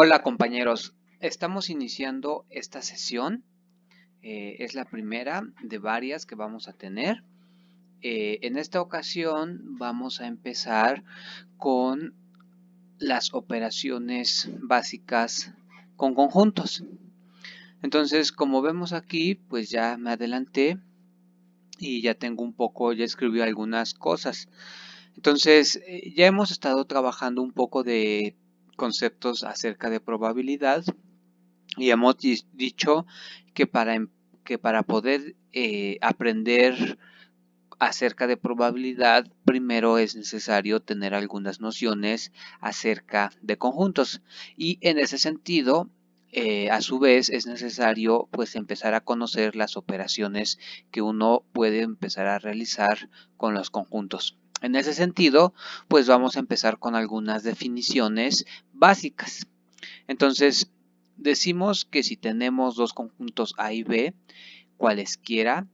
Hola compañeros, estamos iniciando esta sesión. Eh, es la primera de varias que vamos a tener. Eh, en esta ocasión vamos a empezar con las operaciones básicas con conjuntos. Entonces, como vemos aquí, pues ya me adelanté y ya tengo un poco, ya escribí algunas cosas. Entonces, eh, ya hemos estado trabajando un poco de conceptos acerca de probabilidad y hemos dicho que para, em, que para poder eh, aprender acerca de probabilidad, primero es necesario tener algunas nociones acerca de conjuntos. Y en ese sentido, eh, a su vez, es necesario pues empezar a conocer las operaciones que uno puede empezar a realizar con los conjuntos. En ese sentido, pues vamos a empezar con algunas definiciones básicas. Entonces, decimos que si tenemos dos conjuntos A y B, cualesquiera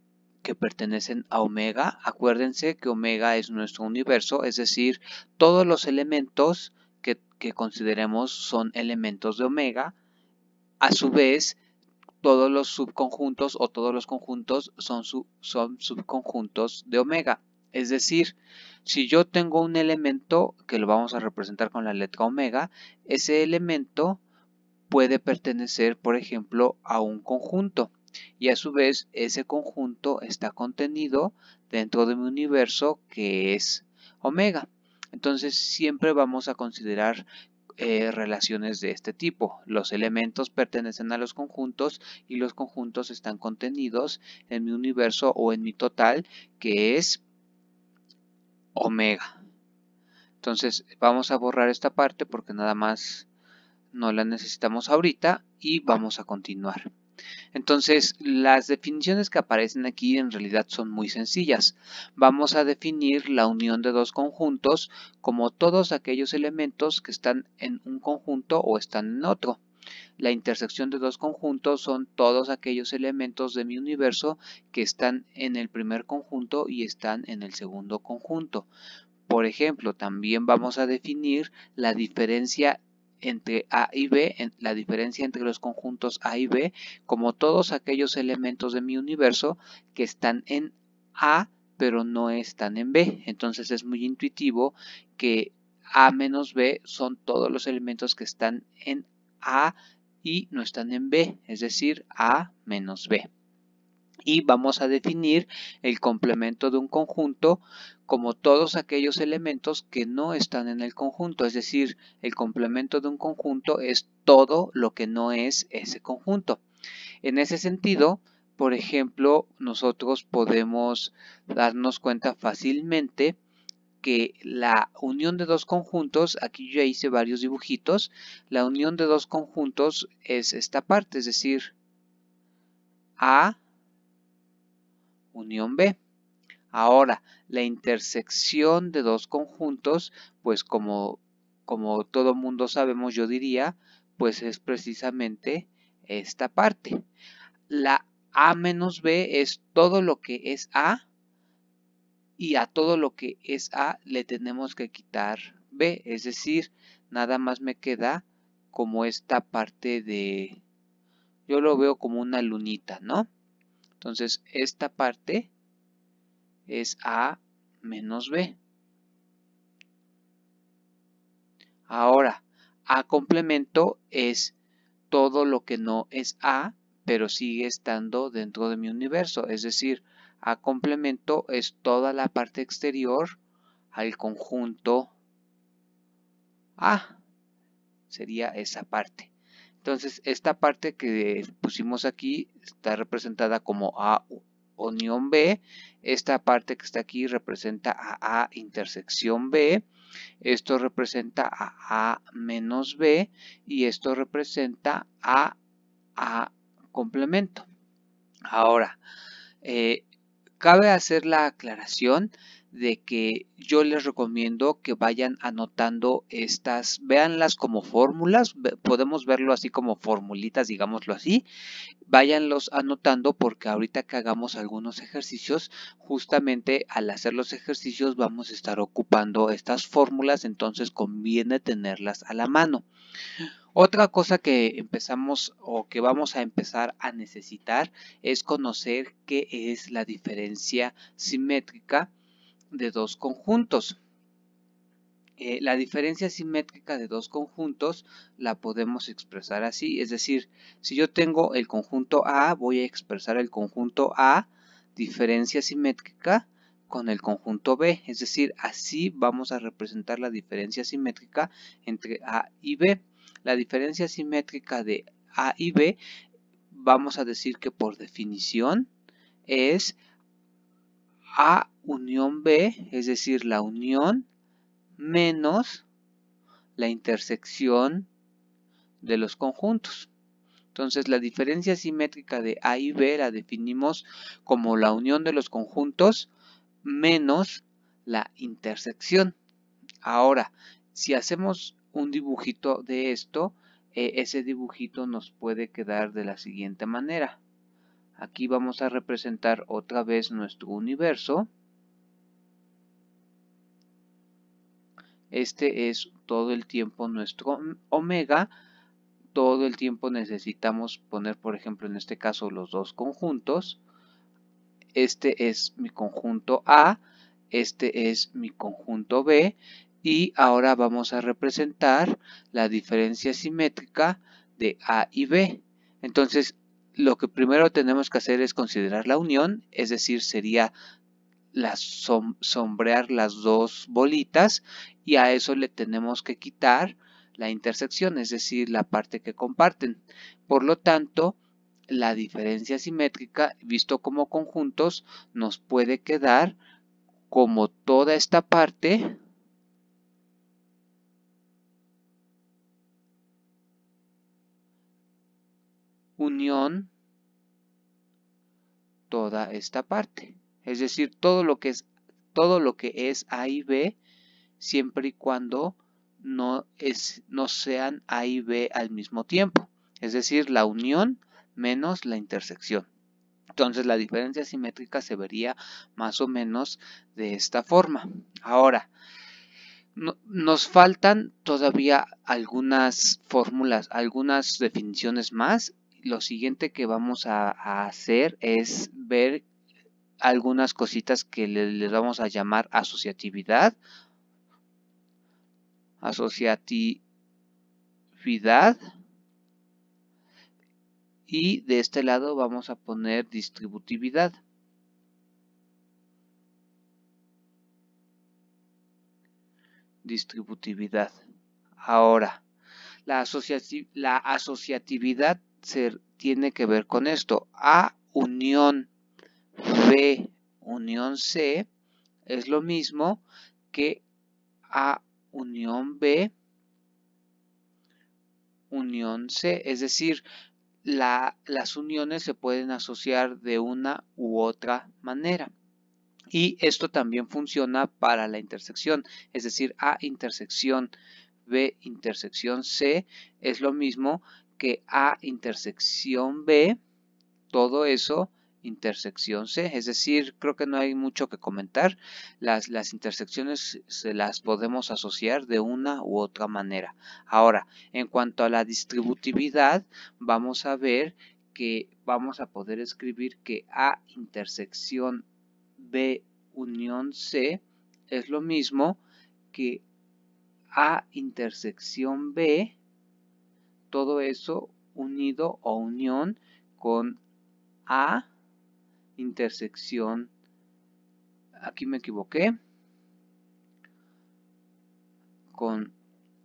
que pertenecen a omega, acuérdense que omega es nuestro universo, es decir, todos los elementos que, consideremos son elementos de omega, a su vez, todos los subconjuntos o todos los conjuntos son subconjuntos de omega. Es decir, si yo tengo un elemento que lo vamos a representar con la letra omega, ese elemento puede pertenecer, por ejemplo, a un conjunto. Y a su vez, ese conjunto está contenido dentro de mi universo que es omega. Entonces, siempre vamos a considerar eh, relaciones de este tipo. Los elementos pertenecen a los conjuntos y los conjuntos están contenidos en mi universo o en mi total, que es omega. Entonces vamos a borrar esta parte porque nada más no la necesitamos ahorita y vamos a continuar. Entonces, las definiciones que aparecen aquí en realidad son muy sencillas. Vamos a definir la unión de dos conjuntos como todos aquellos elementos que están en un conjunto o están en otro. La intersección de dos conjuntos son todos aquellos elementos de mi universo que están en el primer conjunto y están en el segundo conjunto. Por ejemplo, también vamos a definir la diferencia entre A y B, la diferencia entre los conjuntos A y B, como todos aquellos elementos de mi universo que están en A, pero no están en B. Entonces es muy intuitivo que A menos B son todos los elementos que están en a y no están en B, es decir, A menos B. Y vamos a definir el complemento de un conjunto como todos aquellos elementos que no están en el conjunto. Es decir, el complemento de un conjunto es todo lo que no es ese conjunto. En ese sentido, por ejemplo, nosotros podemos darnos cuenta fácilmente que la unión de dos conjuntos, aquí yo ya hice varios dibujitos, la unión de dos conjuntos es esta parte, es decir, A unión B. Ahora, la intersección de dos conjuntos, pues como, como todo mundo sabemos, yo diría, pues es precisamente esta parte. La A menos B es todo lo que es A y a todo lo que es A le tenemos que quitar B, es decir, nada más me queda como esta parte de, yo lo veo como una lunita, ¿no? Entonces, esta parte es A menos B. Ahora, A complemento es todo lo que no es A, pero sigue estando dentro de mi universo, es decir, a complemento es toda la parte exterior al conjunto A. Sería esa parte. Entonces, esta parte que pusimos aquí está representada como A unión B. Esta parte que está aquí representa a A intersección B. Esto representa a menos B. Y esto representa a A complemento. Ahora, eh, Cabe hacer la aclaración de que yo les recomiendo que vayan anotando estas, véanlas como fórmulas, podemos verlo así como formulitas, digámoslo así, váyanlos anotando porque ahorita que hagamos algunos ejercicios, justamente al hacer los ejercicios vamos a estar ocupando estas fórmulas, entonces conviene tenerlas a la mano. Otra cosa que empezamos o que vamos a empezar a necesitar es conocer qué es la diferencia simétrica de dos conjuntos. Eh, la diferencia simétrica de dos conjuntos la podemos expresar así, es decir, si yo tengo el conjunto A, voy a expresar el conjunto A, diferencia simétrica, con el conjunto B, es decir, así vamos a representar la diferencia simétrica entre A y B. La diferencia simétrica de A y B, vamos a decir que por definición es a unión B, es decir, la unión menos la intersección de los conjuntos. Entonces la diferencia simétrica de A y B la definimos como la unión de los conjuntos menos la intersección. Ahora, si hacemos un dibujito de esto, eh, ese dibujito nos puede quedar de la siguiente manera. Aquí vamos a representar otra vez nuestro universo. Este es todo el tiempo nuestro omega. Todo el tiempo necesitamos poner, por ejemplo, en este caso los dos conjuntos. Este es mi conjunto A, este es mi conjunto B. Y ahora vamos a representar la diferencia simétrica de A y B. Entonces, lo que primero tenemos que hacer es considerar la unión, es decir, sería sombrear las dos bolitas y a eso le tenemos que quitar la intersección, es decir, la parte que comparten. Por lo tanto, la diferencia simétrica, visto como conjuntos, nos puede quedar como toda esta parte unión toda esta parte. Es decir, todo lo que es, todo lo que es A y B, siempre y cuando no, es, no sean A y B al mismo tiempo. Es decir, la unión menos la intersección. Entonces la diferencia simétrica se vería más o menos de esta forma. Ahora, nos faltan todavía algunas fórmulas, algunas definiciones más lo siguiente que vamos a, hacer es ver algunas cositas que les le vamos a llamar asociatividad. Asociatividad. Y de este lado vamos a poner distributividad. Distributividad. Ahora, la asociatividad tiene que ver con esto. A unión B unión C es lo mismo que A unión B unión C. Es decir, las uniones se pueden asociar de una u otra manera. Y esto también funciona para la intersección, es decir, A intersección B intersección C es lo mismo que A intersección B, todo eso intersección C, es decir, creo que no hay mucho que comentar, las, intersecciones se las podemos asociar de una u otra manera. Ahora, en cuanto a la distributividad, vamos a ver que vamos a poder escribir que A intersección B unión C es lo mismo que A intersección B todo eso unido o unión con A intersección. Aquí me equivoqué. Con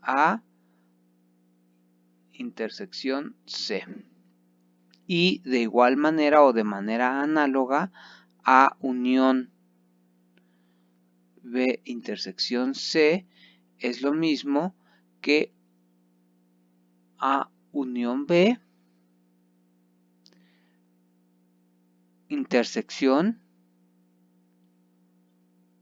A intersección C. Y de igual manera o de manera análoga A unión B intersección C es lo mismo que a unión B, intersección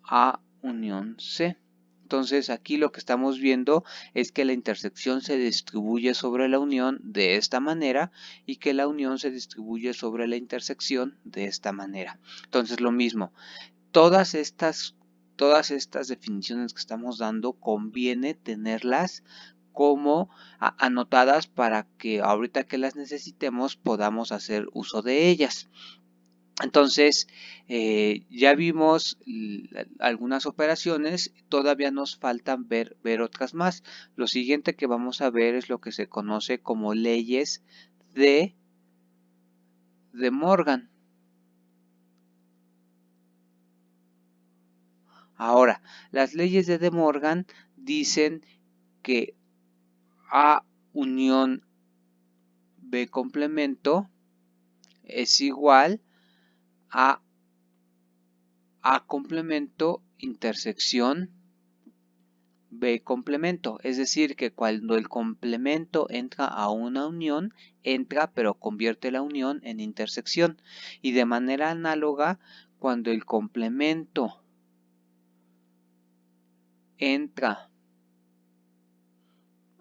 A unión C. Entonces aquí lo que estamos viendo es que la intersección se distribuye sobre la unión de esta manera y que la unión se distribuye sobre la intersección de esta manera. Entonces lo mismo, todas estas, todas estas definiciones que estamos dando conviene tenerlas como anotadas para que ahorita que las necesitemos podamos hacer uso de ellas. Entonces, eh, ya vimos algunas operaciones, todavía nos faltan ver, ver otras más. Lo siguiente que vamos a ver es lo que se conoce como leyes de, de Morgan. Ahora, las leyes de De Morgan dicen que a unión B complemento es igual a A complemento intersección B complemento. Es decir, que cuando el complemento entra a una unión, entra pero convierte la unión en intersección. Y de manera análoga, cuando el complemento entra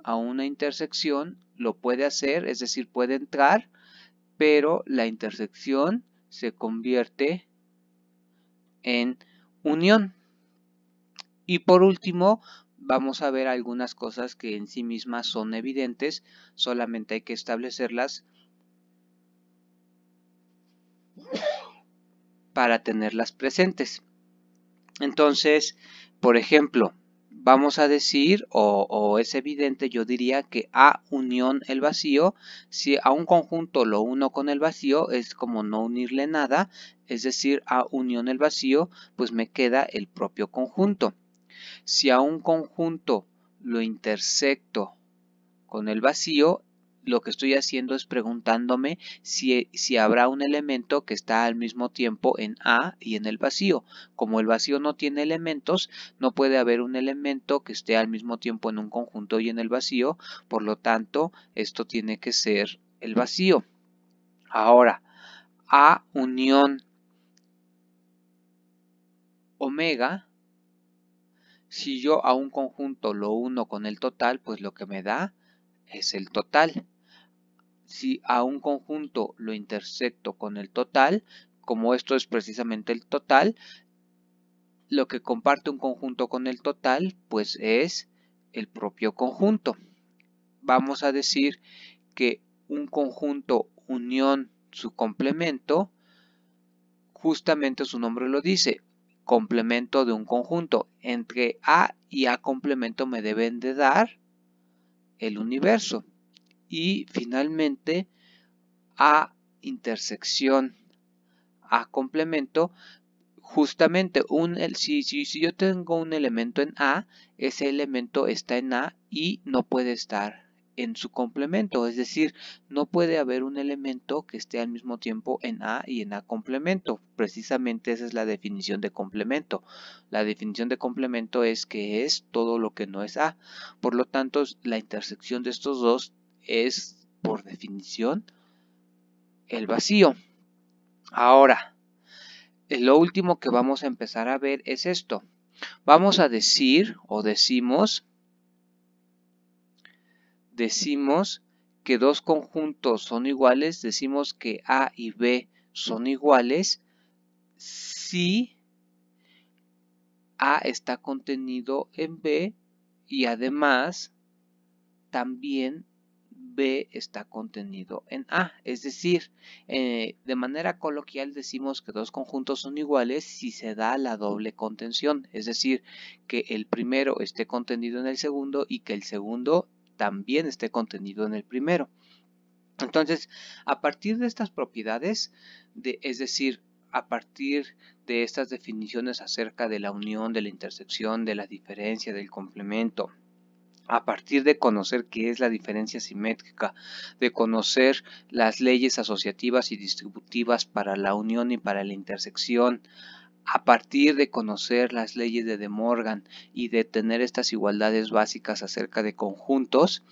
a una intersección, lo puede hacer, es decir, puede entrar, pero la intersección se convierte en unión. Y por último, vamos a ver algunas cosas que en sí mismas son evidentes, solamente hay que establecerlas para tenerlas presentes. Entonces, por ejemplo, vamos a decir, o, es evidente, yo diría que A unión el vacío, si a un conjunto lo uno con el vacío, es como no unirle nada, es decir, A unión el vacío, pues me queda el propio conjunto. Si a un conjunto lo intersecto con el vacío, lo que estoy haciendo es preguntándome si, si, habrá un elemento que está al mismo tiempo en A y en el vacío. Como el vacío no tiene elementos, no puede haber un elemento que esté al mismo tiempo en un conjunto y en el vacío. Por lo tanto, esto tiene que ser el vacío. Ahora, A unión omega si yo a un conjunto lo uno con el total, pues lo que me da es el total si a un conjunto lo intersecto con el total, como esto es precisamente el total, lo que comparte un conjunto con el total, pues es el propio conjunto. Vamos a decir que un conjunto unión su complemento, justamente su nombre lo dice, complemento de un conjunto. Entre A y A complemento me deben de dar el universo y finalmente A intersección A complemento. Justamente, un, si, si yo tengo un elemento en A, ese elemento está en A y no puede estar en su complemento, es decir, no puede haber un elemento que esté al mismo tiempo en A y en A complemento. Precisamente esa es la definición de complemento. La definición de complemento es que es todo lo que no es A. Por lo tanto, la intersección de estos dos es, por definición, el vacío. Ahora, eh, lo último que vamos a empezar a ver es esto. Vamos a decir o decimos, decimos que dos conjuntos son iguales, decimos que A y B son iguales si A está contenido en B y además también B está contenido en A. Es decir, eh, de manera coloquial decimos que dos conjuntos son iguales si se da la doble contención. Es decir, que el primero esté contenido en el segundo y que el segundo también esté contenido en el primero. Entonces, a partir de estas propiedades, de, es decir, a partir de estas definiciones acerca de la unión, de la intersección, de la diferencia, del complemento, a partir de conocer qué es la diferencia simétrica, de conocer las leyes asociativas y distributivas para la unión y para la intersección, a partir de conocer las leyes de De Morgan y de tener estas igualdades básicas acerca de conjuntos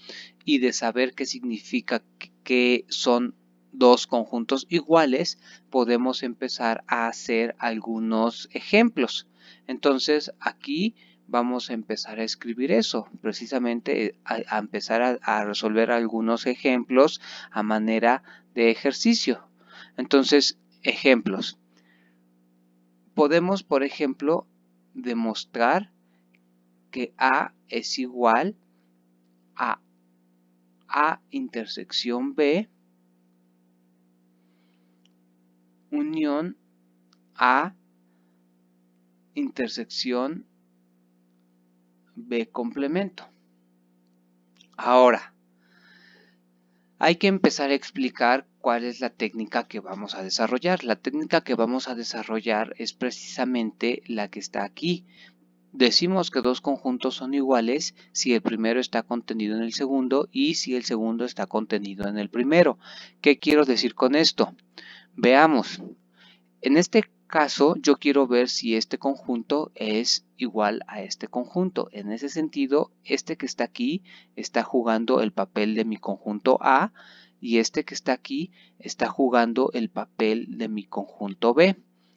y de saber qué significa que son dos conjuntos iguales, podemos empezar a hacer algunos ejemplos. Entonces aquí vamos a empezar a escribir eso, precisamente eh, a, empezar a, a resolver algunos ejemplos a manera de ejercicio. Entonces, ejemplos. Podemos, por ejemplo, demostrar que A es igual a A intersección B unión A intersección B complemento. Ahora, hay que empezar a explicar cuál es la técnica que vamos a desarrollar. La técnica que vamos a desarrollar es precisamente la que está aquí. Decimos que dos conjuntos son iguales si el primero está contenido en el segundo y si el segundo está contenido en el primero. ¿Qué quiero decir con esto? Veamos. En este caso yo quiero ver si este conjunto es igual a este conjunto. En ese sentido, este que está aquí está jugando el papel de mi conjunto A y este que está aquí está jugando el papel de mi conjunto B.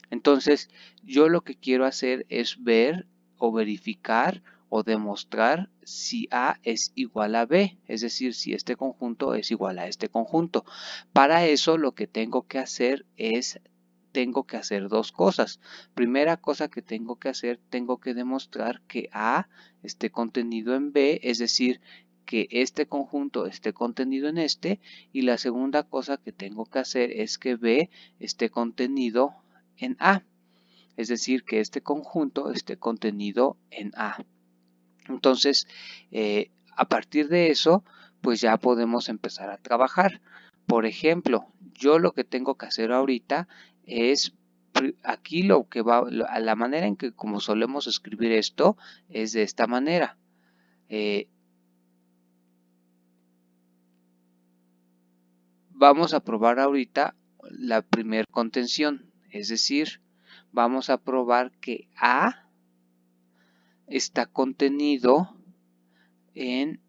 Entonces, yo lo que quiero hacer es ver o verificar o demostrar si A es igual a B, es decir, si este conjunto es igual a este conjunto. Para eso lo que tengo que hacer es tengo que hacer dos cosas. Primera cosa que tengo que hacer, tengo que demostrar que A esté contenido en B, es decir, que este conjunto esté contenido en este y la segunda cosa que tengo que hacer es que B esté contenido en A. Es decir, que este conjunto esté contenido en A. Entonces, eh, a partir de eso, pues ya podemos empezar a trabajar. Por ejemplo, yo lo que tengo que hacer ahorita es aquí lo que va, la manera en que como solemos escribir esto es de esta manera. Eh, vamos a probar ahorita la primera contención, es decir, vamos a probar que A está contenido en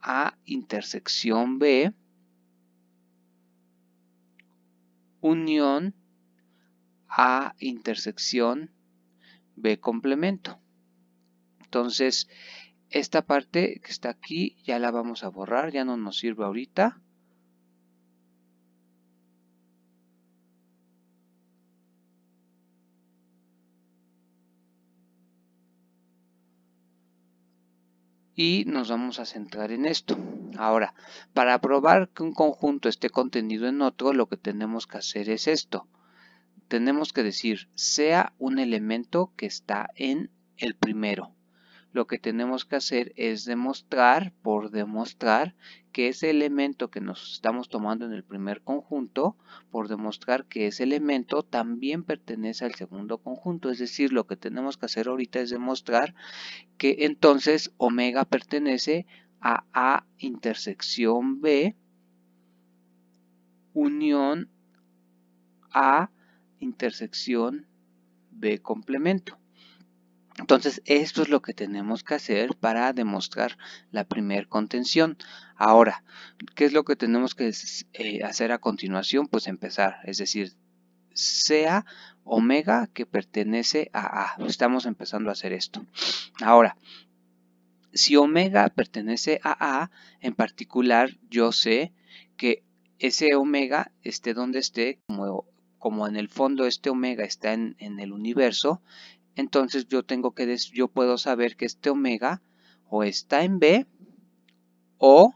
A intersección B unión A intersección B complemento. Entonces, esta parte que está aquí ya la vamos a borrar, ya no nos sirve ahorita. y nos vamos a centrar en esto. Ahora, para probar que un conjunto esté contenido en otro, lo que tenemos que hacer es esto. Tenemos que decir sea un elemento que está en el primero lo que tenemos que hacer es demostrar por demostrar que ese elemento que nos estamos tomando en el primer conjunto, por demostrar que ese elemento también pertenece al segundo conjunto. Es decir, lo que tenemos que hacer ahorita es demostrar que entonces omega pertenece a A intersección B unión A intersección B complemento. Entonces, esto es lo que tenemos que hacer para demostrar la primer contención. Ahora, ¿qué es lo que tenemos que eh, hacer a continuación? Pues empezar, es decir, sea omega que pertenece a A. Estamos empezando a hacer esto. Ahora, si omega pertenece a A, en particular yo sé que ese omega esté donde esté, como, en el fondo este omega está en el universo, entonces yo tengo que yo puedo saber que este omega o está en B o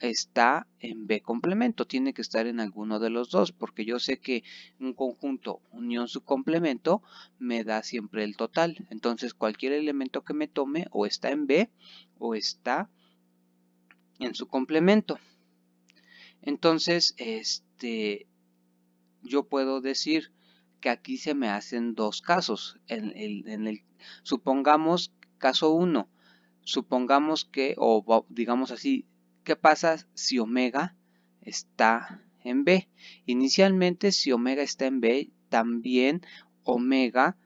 está en B complemento, tiene que estar en alguno de los dos, porque yo sé que un conjunto unión su complemento me da siempre el total. Entonces cualquier elemento que me tome o está en B o está en su complemento. Entonces, este, yo puedo decir que aquí se me hacen dos casos. En, el, supongamos caso 1, supongamos que, o digamos así, ¿qué pasa si omega está en B? Inicialmente, si omega está en B, también omega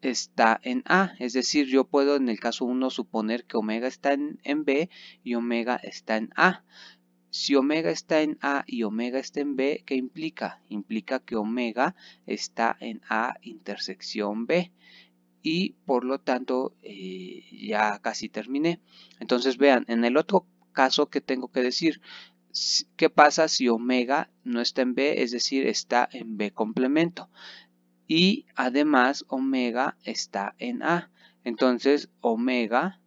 está en A. Es decir, yo puedo en el caso 1 suponer que omega está en B y omega está en A. Si omega está en A y omega está en B, ¿qué implica? Implica que omega está en A intersección B. Y por lo tanto, eh, ya casi terminé. Entonces vean, en el otro caso que tengo que decir, ¿qué pasa si omega no está en B? Es decir, está en B complemento. Y además, omega está en A. Entonces, omega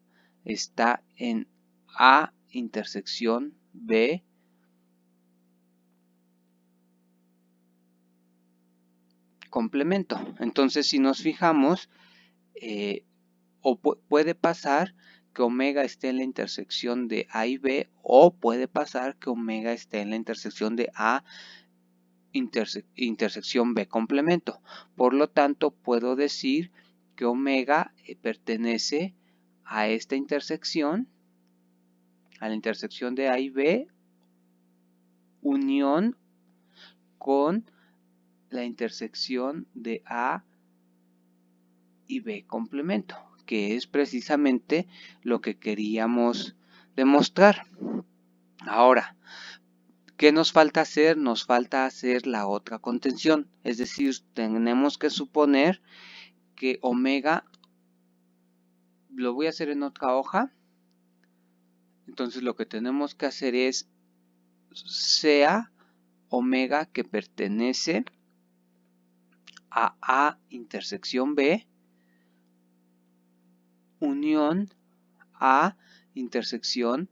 está en A intersección B B complemento. Entonces, si nos fijamos, eh, puede pasar que omega esté en la intersección de A y B, o puede pasar que omega esté en la intersección de A intersección B complemento. Por lo tanto, puedo decir que omega eh, pertenece a esta intersección a la intersección de A y B, unión con la intersección de A y B complemento, que es precisamente lo que queríamos demostrar. Ahora, ¿qué nos falta hacer? Nos falta hacer la otra contención, es decir, tenemos que suponer que omega, lo voy a hacer en otra hoja, entonces lo que tenemos que hacer es sea omega que pertenece a A intersección B unión A intersección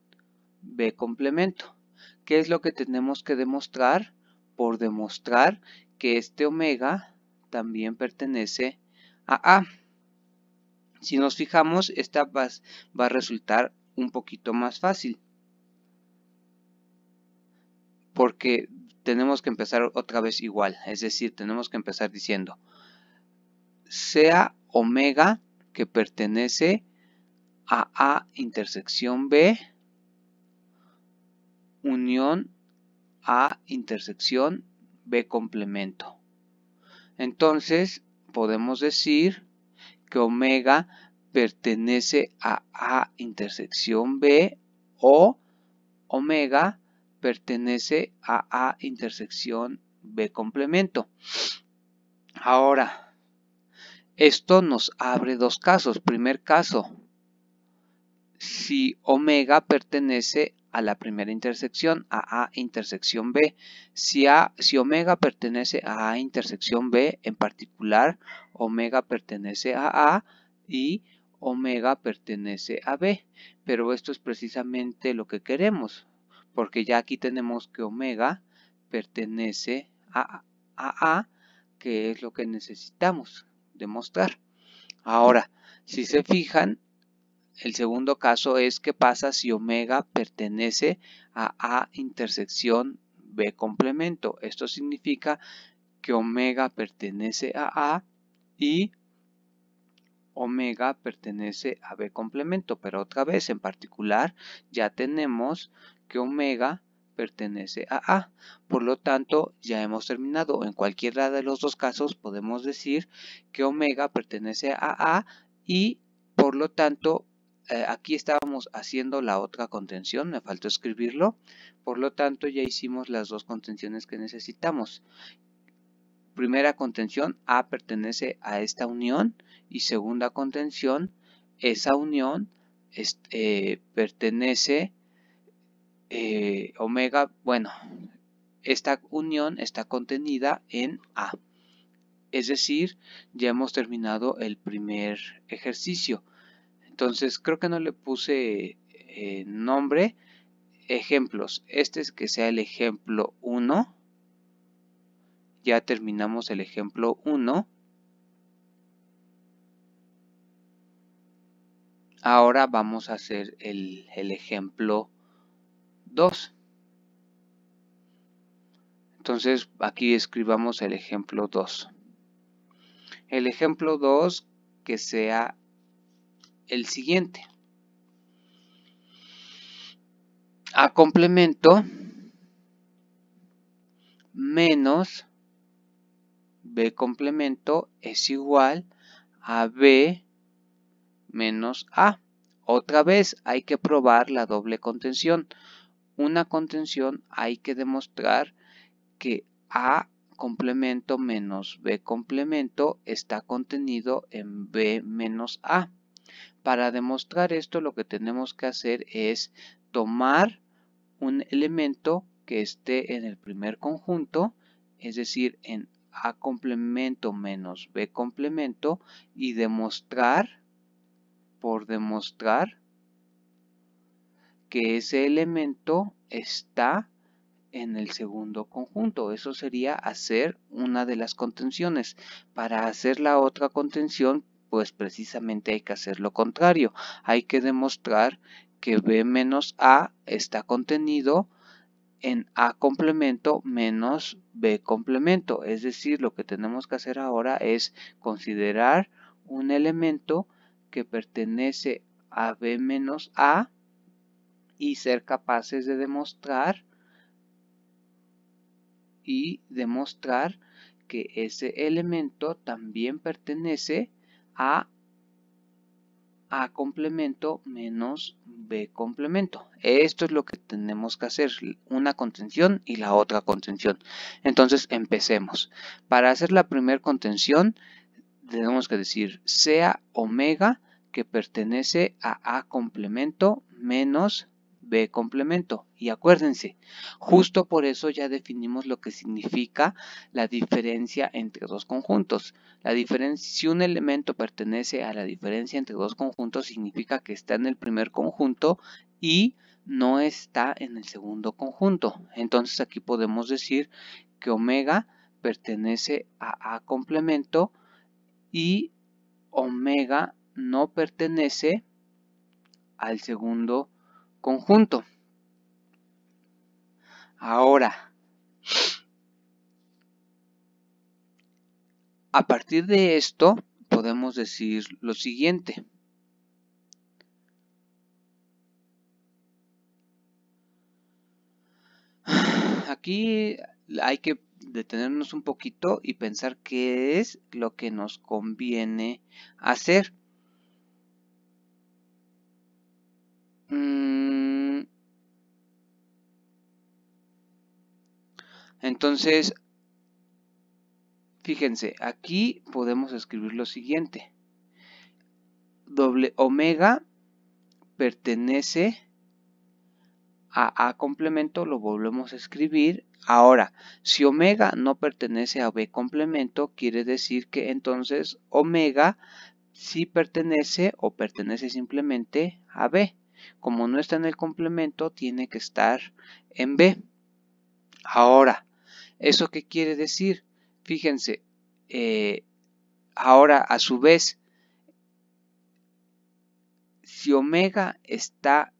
B complemento. ¿Qué es lo que tenemos que demostrar? Por demostrar que este omega también pertenece a A. Si nos fijamos, esta va, va a resultar un poquito más fácil. Porque tenemos que empezar otra vez igual, es decir, tenemos que empezar diciendo sea omega que pertenece a A intersección B unión A intersección B complemento. Entonces podemos decir que omega pertenece a A intersección B o omega pertenece a A intersección B complemento. Ahora, esto nos abre dos casos. Primer caso, si omega pertenece a la primera intersección, a A intersección B. Si, si omega pertenece a A intersección B, en particular, omega pertenece a A y omega pertenece a B, pero esto es precisamente lo que queremos, porque ya aquí tenemos que omega pertenece a a, que es lo que necesitamos demostrar. Ahora, si se fijan, el segundo caso es qué pasa si omega pertenece a A intersección B complemento. Esto significa que omega pertenece a A y omega pertenece a B complemento, pero otra vez en particular ya tenemos que omega pertenece a A. Por lo tanto, ya hemos terminado. En cualquiera de los dos casos podemos decir que omega pertenece a A y por lo tanto eh, aquí estábamos haciendo la otra contención, me faltó escribirlo. Por lo tanto, ya hicimos las dos contenciones que necesitamos primera contención, A pertenece a esta unión y segunda contención, esa unión eh, pertenece eh, omega, bueno, esta unión está contenida en A. Es decir, ya hemos terminado el primer ejercicio. Entonces, creo que no le puse eh, nombre. Ejemplos. Este es que sea el ejemplo 1 ya terminamos el ejemplo 1. Ahora vamos a hacer el, el ejemplo 2. Entonces aquí escribamos el ejemplo 2. El ejemplo 2 que sea el siguiente. A complemento menos B complemento es igual a B menos A. Otra vez hay que probar la doble contención. Una contención hay que demostrar que A complemento menos B complemento está contenido en B menos A. Para demostrar esto lo que tenemos que hacer es tomar un elemento que esté en el primer conjunto, es decir, en a complemento menos B complemento y demostrar, por demostrar, que ese elemento está en el segundo conjunto. Eso sería hacer una de las contenciones. Para hacer la otra contención, pues precisamente hay que hacer lo contrario. Hay que demostrar que B menos A está contenido en A complemento menos B complemento. Es decir, lo que tenemos que hacer ahora es considerar un elemento que pertenece a B menos A y ser capaces de demostrar y demostrar que ese elemento también pertenece a a complemento menos B complemento. Esto es lo que tenemos que hacer, una contención y la otra contención. Entonces empecemos. Para hacer la primera contención tenemos que decir sea omega que pertenece a A complemento menos B complemento. Y acuérdense, justo por eso ya definimos lo que significa la diferencia entre dos conjuntos. La diferencia, si un elemento pertenece a la diferencia entre dos conjuntos, significa que está en el primer conjunto y no está en el segundo conjunto. Entonces aquí podemos decir que omega pertenece a A complemento y omega no pertenece al segundo conjunto. Ahora, a partir de esto podemos decir lo siguiente. Aquí hay que detenernos un poquito y pensar qué es lo que nos conviene hacer. Mm. Entonces, fíjense, aquí podemos escribir lo siguiente. Doble omega pertenece a A complemento, lo volvemos a escribir. Ahora, si omega no pertenece a B complemento, quiere decir que entonces omega sí pertenece o pertenece simplemente a B como no está en el complemento, tiene que estar en B. Ahora, ¿eso qué quiere decir? Fíjense, eh, ahora a su vez, si omega está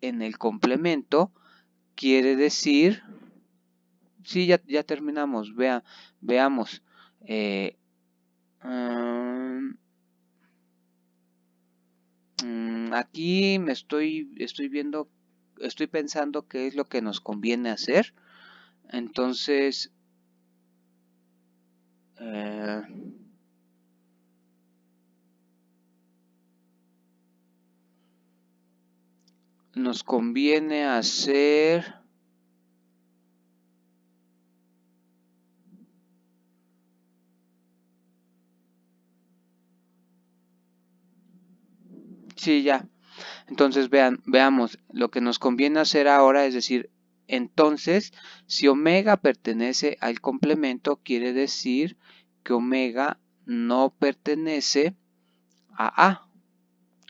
en el complemento, quiere decir, sí, ya, ya terminamos, vea, veamos, eh, um, Mm, aquí me estoy, estoy viendo, estoy pensando qué es lo que nos conviene hacer. Entonces, eh, nos conviene hacer Sí, ya. Entonces vean, veamos, lo que nos conviene hacer ahora es decir, entonces, si omega pertenece al complemento, quiere decir que omega no pertenece a A.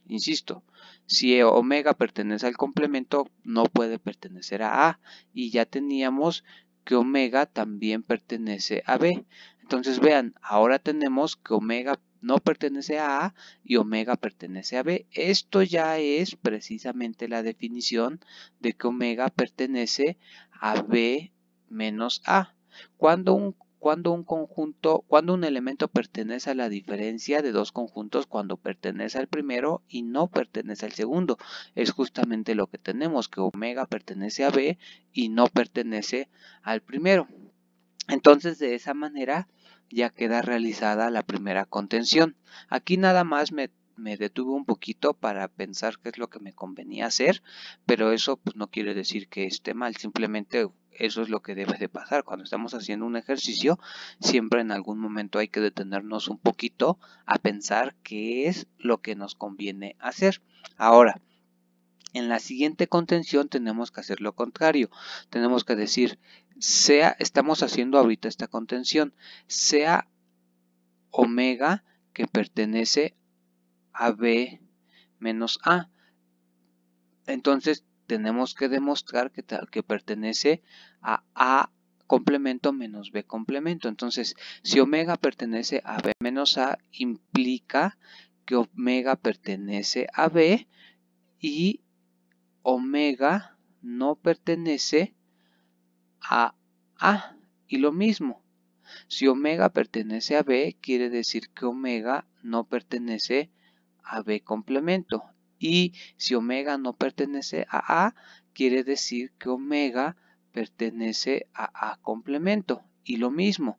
Insisto, si omega pertenece al complemento, no puede pertenecer a A. Y ya teníamos que omega también pertenece a B. Entonces vean, ahora tenemos que omega no pertenece a A y omega pertenece a B. Esto ya es precisamente la definición de que omega pertenece a B menos A. Cuando un, cuando un conjunto, cuando un elemento pertenece a la diferencia de dos conjuntos, cuando pertenece al primero y no pertenece al segundo, es justamente lo que tenemos, que omega pertenece a B y no pertenece al primero. Entonces, de esa manera, ya queda realizada la primera contención. Aquí nada más me, me, detuve un poquito para pensar qué es lo que me convenía hacer, pero eso pues, no quiere decir que esté mal, simplemente eso es lo que debe de pasar. Cuando estamos haciendo un ejercicio, siempre en algún momento hay que detenernos un poquito a pensar qué es lo que nos conviene hacer. Ahora, en la siguiente contención tenemos que hacer lo contrario. Tenemos que decir, sea, estamos haciendo ahorita esta contención, sea omega que pertenece a B menos A. Entonces tenemos que demostrar que, que pertenece a A complemento menos B complemento. Entonces, si omega pertenece a B menos A, implica que omega pertenece a B y omega no pertenece a A y lo mismo. Si omega pertenece a B, quiere decir que omega no pertenece a B complemento. Y si omega no pertenece a A, quiere decir que omega pertenece a A complemento. Y lo mismo,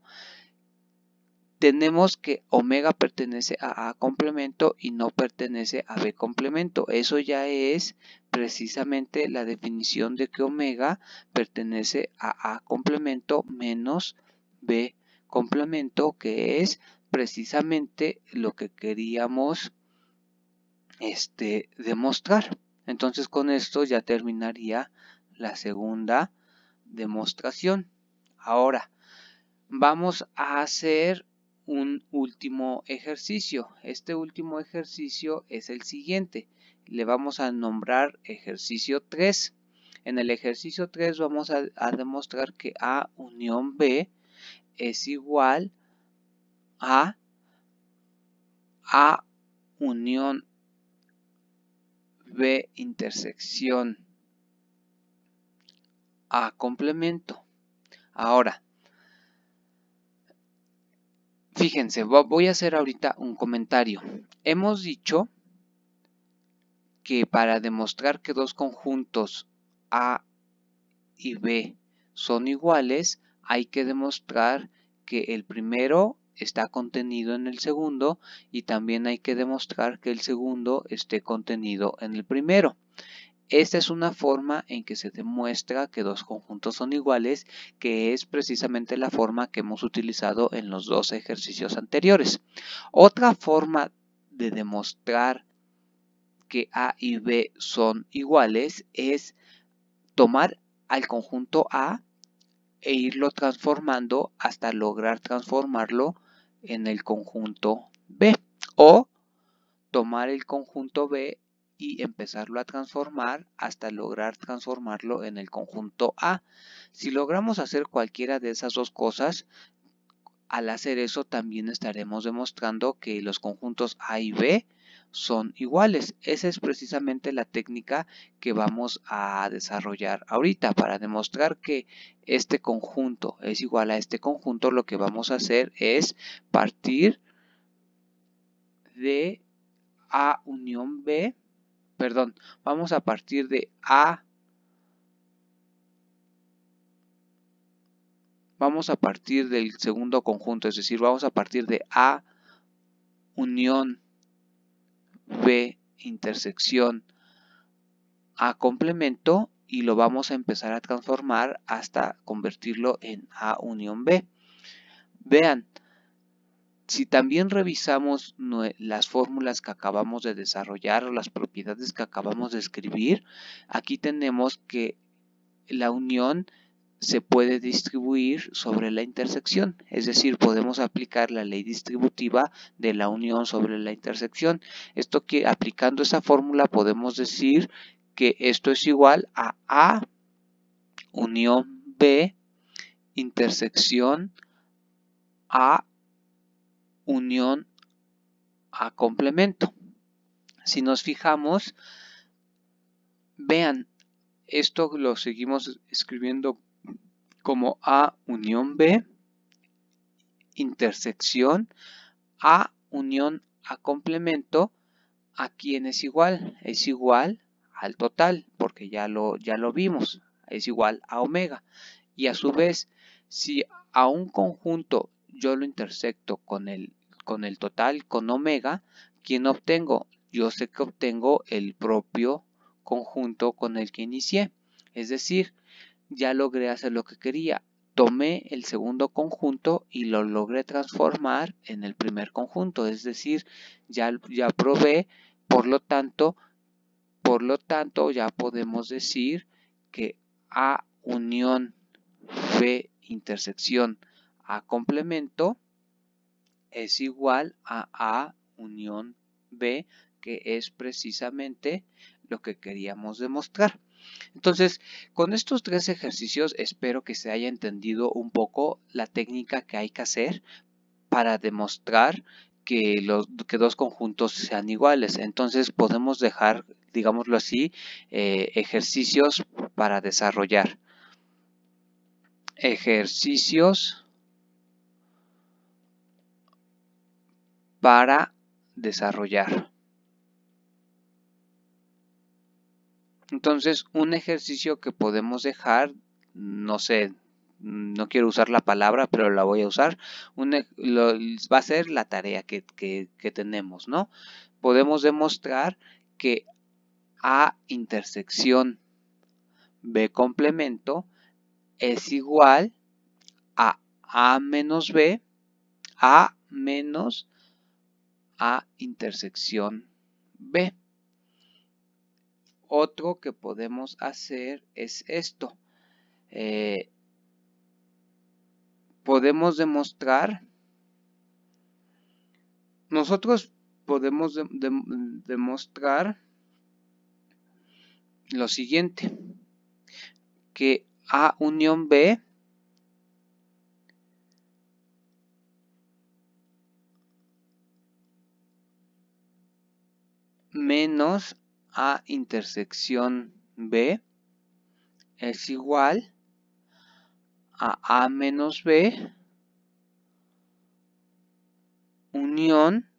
tenemos que omega pertenece a A complemento y no pertenece a B complemento. Eso ya es precisamente la definición de que omega pertenece a A complemento menos B complemento, que es precisamente lo que queríamos este, demostrar. Entonces con esto ya terminaría la segunda demostración. Ahora, vamos a hacer un último ejercicio. Este último ejercicio es el siguiente. Le vamos a nombrar ejercicio 3. En el ejercicio 3 vamos a, a demostrar que A unión B es igual a A unión B intersección A complemento. Ahora, Fíjense, voy a hacer ahorita un comentario. Hemos dicho que para demostrar que dos conjuntos A y B son iguales, hay que demostrar que el primero está contenido en el segundo y también hay que demostrar que el segundo esté contenido en el primero. Esta es una forma en que se demuestra que dos conjuntos son iguales, que es precisamente la forma que hemos utilizado en los dos ejercicios anteriores. Otra forma de demostrar que A y B son iguales es tomar al conjunto A e irlo transformando hasta lograr transformarlo en el conjunto B. O tomar el conjunto B y empezarlo a transformar hasta lograr transformarlo en el conjunto A. Si logramos hacer cualquiera de esas dos cosas, al hacer eso también estaremos demostrando que los conjuntos A y B son iguales. Esa es precisamente la técnica que vamos a desarrollar ahorita. Para demostrar que este conjunto es igual a este conjunto, lo que vamos a hacer es partir de A unión B perdón, vamos a partir de A. Vamos a partir del segundo conjunto, es decir, vamos a partir de A unión B intersección A complemento y lo vamos a empezar a transformar hasta convertirlo en A unión B. Vean, si también revisamos las fórmulas que acabamos de desarrollar o las propiedades que acabamos de escribir, aquí tenemos que la unión se puede distribuir sobre la intersección, es decir, podemos aplicar la ley distributiva de la unión sobre la intersección. Esto que aplicando esa fórmula podemos decir que esto es igual a A unión B intersección A unión a complemento. Si nos fijamos, vean, esto lo seguimos escribiendo como A unión B, intersección, A unión a complemento, ¿a quién es igual? Es igual al total, porque ya lo, ya lo vimos, es igual a omega. Y a su vez, si a un conjunto yo lo intersecto con el con el total con omega, ¿quién obtengo? Yo sé que obtengo el propio conjunto con el que inicié. Es decir, ya logré hacer lo que quería. Tomé el segundo conjunto y lo logré transformar en el primer conjunto. Es decir, ya, ya probé, por lo tanto, por lo tanto, ya podemos decir que A unión B intersección A complemento es igual a A unión B, que es precisamente lo que queríamos demostrar. Entonces, con estos tres ejercicios espero que se haya entendido un poco la técnica que hay que hacer para demostrar que, los, dos conjuntos sean iguales. Entonces podemos dejar, digámoslo así, eh, ejercicios para desarrollar. Ejercicios para desarrollar. Entonces, un ejercicio que podemos dejar, no sé, no quiero usar la palabra, pero la voy a usar, va a ser la tarea que, que tenemos, ¿no? Podemos demostrar que A intersección B complemento es igual a A menos B, A menos a intersección B. Otro que podemos hacer es esto. Eh, podemos demostrar, nosotros podemos demostrar lo siguiente, que A unión B menos A intersección B es igual a A menos B unión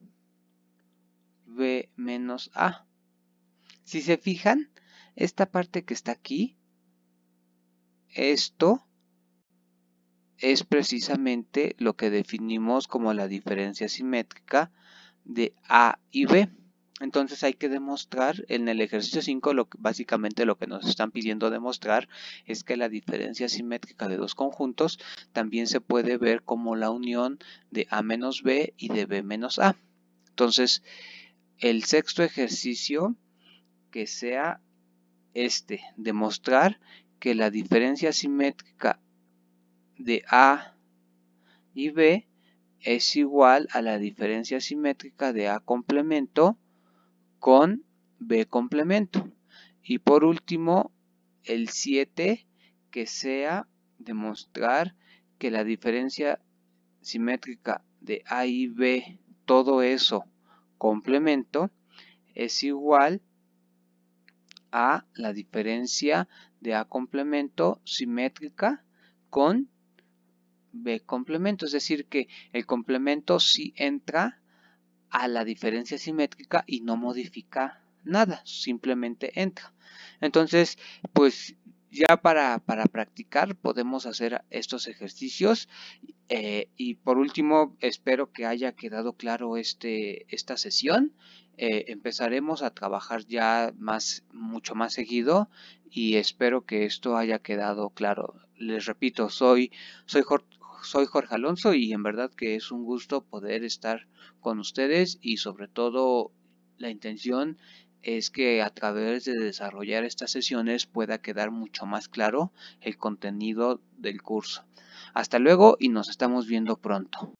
B menos A. Si se fijan, esta parte que está aquí, esto es precisamente lo que definimos como la diferencia simétrica de A y B. Entonces hay que demostrar en el ejercicio 5, básicamente lo que nos están pidiendo demostrar es que la diferencia simétrica de dos conjuntos también se puede ver como la unión de A menos B y de B menos A. Entonces, el sexto ejercicio que sea este, demostrar que la diferencia simétrica de A y B es igual a la diferencia simétrica de A complemento con B complemento. Y por último, el 7 que sea demostrar que la diferencia simétrica de A y B, todo eso complemento, es igual a la diferencia de A complemento simétrica con B complemento. Es decir, que el complemento sí entra a la diferencia simétrica y no modifica nada, simplemente entra. Entonces, pues ya para, para practicar podemos hacer estos ejercicios. Eh, y por último, espero que haya quedado claro este, esta sesión. Eh, empezaremos a trabajar ya más, mucho más seguido y espero que esto haya quedado claro. Les repito, soy, soy Jorge soy Jorge Alonso y en verdad que es un gusto poder estar con ustedes y sobre todo la intención es que a través de desarrollar estas sesiones pueda quedar mucho más claro el contenido del curso. Hasta luego y nos estamos viendo pronto.